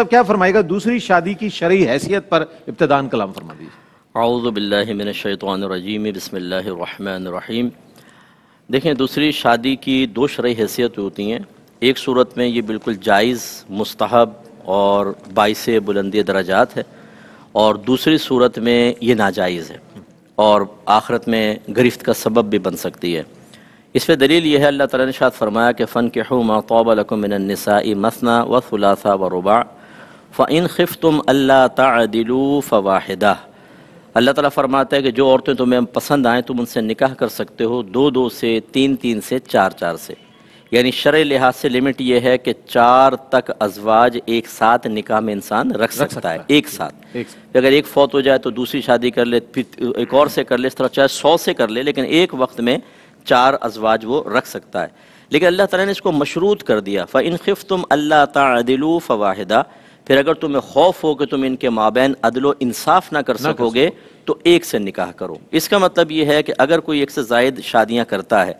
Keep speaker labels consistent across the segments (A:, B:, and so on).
A: सब क्या फरमाएगा दूसरी शादी की शरी हैसियत पर इब्तदान कलाम फरमा दीजिए आउज़बिल्लिमिनशैतरजीम बसमीम देखें दूसरी शादी की दो शरी हैसियत होती हैं एक सूरत में ये बिल्कुल जायज़ मुस्तहब और बाईस बुलंदी दराजात है और दूसरी सूरत में ये नाजायज़ है और आखरत में गिरफ्त का सबब भी बन सकती है इस पर दलील यह है अल्लाह ताला ने शाद फरमाया कि फ़न के हु मतौबलकुमिनसाई मसना व सुलासा व रुबा फ़िन खिफ तुम अल्लाह तदिलू फ़वाहिदा अल्लाह ताला फरमाता है कि जो औरतें तुम्हें पसंद आएँ तुम उनसे निकाह कर सकते हो दो दो से तीन तीन से चार चार से यानी शर लिहाज से लिमिट ये है कि चार तक अजवाज एक साथ निकाह में इंसान रख, रख सकता, सकता है एक साथ एक अगर एक फौत हो जाए तो दूसरी शादी कर ले फिर एक और से कर ले इस तरह चाहे सौ से कर ले लेकिन एक वक्त में चार अजवाज वो रख सकता है लेकिन अल्लाह ताला ने इसको मशरूत कर दिया फ़ इन खिफ तुम अल्लाह तदिलू फ़वाहिदा फिर अगर तुम्हें खौफ हो कि तुम इनके माबेन अदलो इंसाफ ना कर सकोगे तो एक से निकाह करो इसका मतलब ये है कि अगर कोई एक से जायद शादियाँ करता है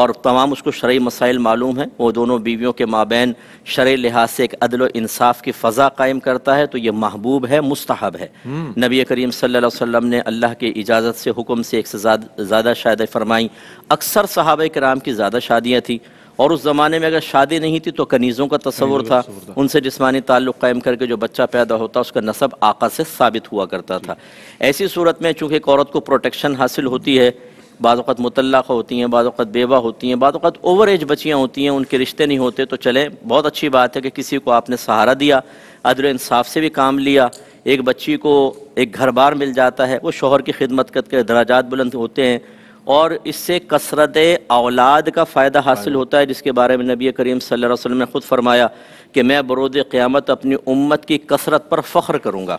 A: और तमाम उसको शर्य मसाइल मालूम है वो दोनों बीवियों के माबेन शर लिहाज से एक अदल इंसाफ की फ़ज़ा कायम करता है तो ये महबूब है मुस्तहब है हम्म। नबी करीम सल्लल्लाहु अलैहि वसल्लम ने अल्लाह की इजाज़त से हुक्म से एक से ज़्यादा शायद फरमाई अक्सर सहाब कराम की ज़्यादा शादियाँ थी और उस ज़माने में अगर शादी नहीं थी तो कनीज़ों का तस्वुर था उनसे जिसमानी ताल्लुक़ कायम करके जो बच्चा पैदा होता उसका नसब आका से साबित हुआ करता था ऐसी सूरत में चूँकि एक औरत को प्रोटेक्शन हासिल होती है बाज़त मुतलक़ होती हैं बाज़त बेवा होती हैं बाज़त ओवर एज बच्चियाँ होती हैं उनके रिश्ते नहीं होते तो चलें बहुत अच्छी बात है कि किसी को आपने सहारा दिया अदल इंसाफ से भी काम लिया एक बच्ची को एक घर बार मिल जाता है वो शोहर की खिदमत करके दराजात बुलंद होते हैं और इससे कसरत औलाद का फ़ायदा हासिल होता है जिसके बारे में नबी करीम सल्लल्लाहु अलैहि वसल्लम ने ख़ुद फरमाया कि मैं बरोद क़्यामत अपनी उम्मत की कसरत पर फ़ख्र करूँगा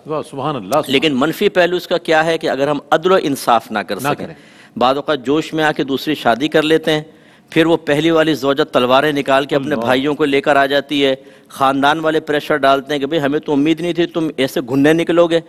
A: लेकिन मनफी पहलू इसका क्या है कि अगर हम अदल इंसाफ ना कर सकें बाद जोश में आके दूसरी शादी कर लेते हैं फिर वो पहली वाली जोजत तलवारें निकाल के अपने भाइयों को लेकर आ जाती है ख़ानदान वाले प्रेशर डालते हैं कि भाई हमें तो उम्मीद नहीं थी तुम ऐसे घुनने निकलोगे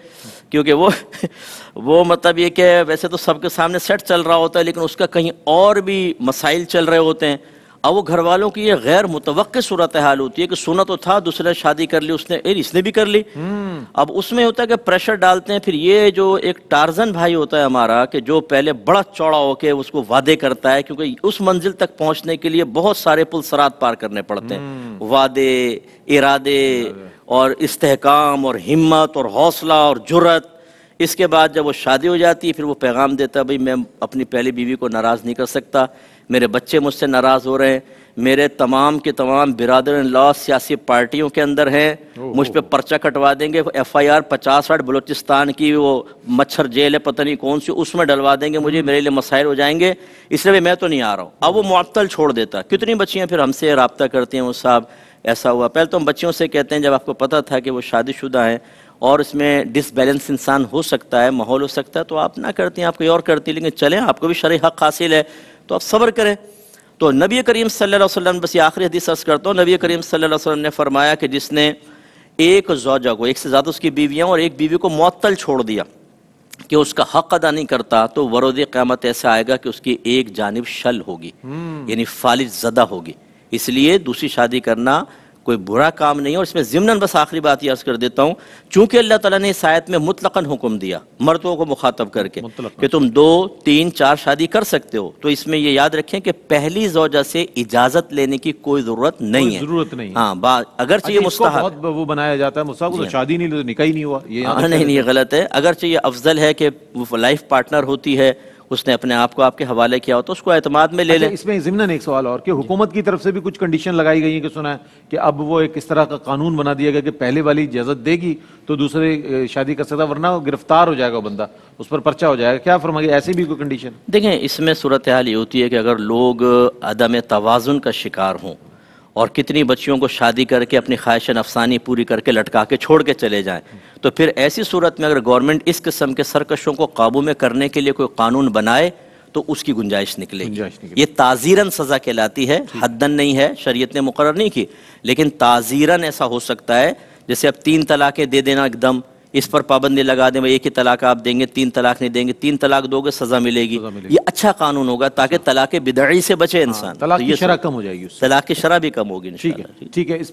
A: क्योंकि वो वो मतलब ये कि वैसे तो सबके सामने सेट चल रहा होता है लेकिन उसका कहीं और भी मसाइल चल रहे होते हैं अब वो घर वालों की ये गैर मुतव सूरत हाल होती है कि सुना तो था दूसरे शादी कर ली उसने इसने भी कर ली हम्म। अब उसमें होता है कि प्रेशर डालते हैं फिर ये जो एक टारजन भाई होता है हमारा कि जो पहले बड़ा चौड़ा होके उसको वादे करता है क्योंकि उस मंजिल तक पहुंचने के लिए बहुत सारे पुल सरात पार करने पड़ते हैं हम्म। वादे इरादे और इस्तेकाम और हिम्मत और हौसला और जुरत इसके बाद जब वो शादी हो जाती है फिर वो पैगाम देता है भाई मैं अपनी पहली बीवी को नाराज़ नहीं कर सकता मेरे बच्चे मुझसे नाराज़ हो रहे हैं मेरे तमाम के तमाम बिरादर लॉ सियासी पार्टियों के अंदर हैं मुझ पर पर्चा कटवा देंगे एफ आई आर पचास साठ बलोचिस्तान की वो मच्छर जेल है पता नहीं कौन सी उसमें डलवा देंगे मुझे हम्म। मेरे लिए मसाइल हो जाएंगे इसलिए भी मैं तो नहीं आ रहा हूँ अब वो मुआतल छोड़ देता कितनी बच्चियाँ फिर हमसे रबता करती हैं वो साहब ऐसा हुआ पहले तो हम बच्चियों से कहते हैं जब आपको पता था कि वो शादीशुदा हैं और इसमें डिसबैलेंस इंसान हो सकता है माहौल हो सकता है तो आप ना करती हैं आप कोई और करती लेकिन चलें आपको भी शर हक हासिल है तो आप सब्र करें तो नबी करीम सल्लल्लाहु अलैहि वसल्लम बस ये आखिरी हदीस अर्ज करता हूँ नबी करीम सल्लल्लाहु अलैहि वसल्लम ने फरमाया कि जिसने एक जोजा को एक से ज़्यादा उसकी बीवियाँ और एक बीवी को मअतल छोड़ दिया कि उसका हक अदा नहीं करता तो वरुद क़्यामत ऐसा आएगा कि उसकी एक जानब शल होगी हम्म। यानी फालिज ज़दा होगी इसलिए दूसरी शादी करना कोई बुरा काम नहीं है और इसमें ज़मनन बस आखिरी बात याद कर देता हूँ चूंकि अल्लाह तला ने इस आयत में मुतलकन हुक्म दिया मर्दों को मुखातब करके कि तुम दो तीन चार शादी कर सकते हो तो इसमें ये याद रखें कि पहली जोजा से इजाज़त लेने की कोई ज़रूरत नहीं है ज़रूरत नहीं हाँ बात अगरचे ये मुस्ताह वो बनाया जाता है मुस्ताह हाँ। शादी नहीं तो निका ही नहीं हुआ ये हाँ, नहीं नहीं गलत है अगर चाहिए अफजल है कि लाइफ पार्टनर होती है उसने अपने आप को आपके हवाले किया हो तो उसको एतमाद में ले अच्छा, लें इसमें ज़िमन एक सवाल और कि हुकूमत की तरफ से भी कुछ कंडीशन लगाई गई है कि सुना है कि अब वो एक इस तरह का कानून बना दिया गया कि पहले वाली इजाज़त देगी तो दूसरे शादी कर सकता वरना गिरफ्तार हो जाएगा बंदा उस पर पर्चा हो जाएगा क्या फरमाइए ऐसी भी कोई कंडीशन देखें इसमें सूरत हाल ये होती है कि अगर लोग अदम तोज़ुन का शिकार हों और कितनी बच्चियों को शादी करके अपनी ख्वाहिश नफसानी पूरी करके लटका के छोड़ के चले जाएं तो फिर ऐसी सूरत में अगर गवर्नमेंट इस किस्म के सरकशों को काबू में करने के लिए कोई कानून बनाए तो उसकी गुंजाइश निकलेगी निकले। ये ताजीरन सज़ा कहलाती है हदन नहीं है शरीयत ने मुकर नहीं की लेकिन ताजीरन ऐसा हो सकता है जैसे अब तीन तलाक़ें दे देना एकदम इस पर पाबंदी लगा दें भाई एक ही तलाक आप देंगे तीन तलाक नहीं देंगे तीन तलाक दोगे सजा मिलेगी, सजा मिलेगी। ये अच्छा कानून होगा ताकि अच्छा। तलाक बिदाई से बचे हाँ, इंसान तलाक तो की शराह कम हो जाएगी तलाक की शराह भी कम होगी ठीक है ठीक है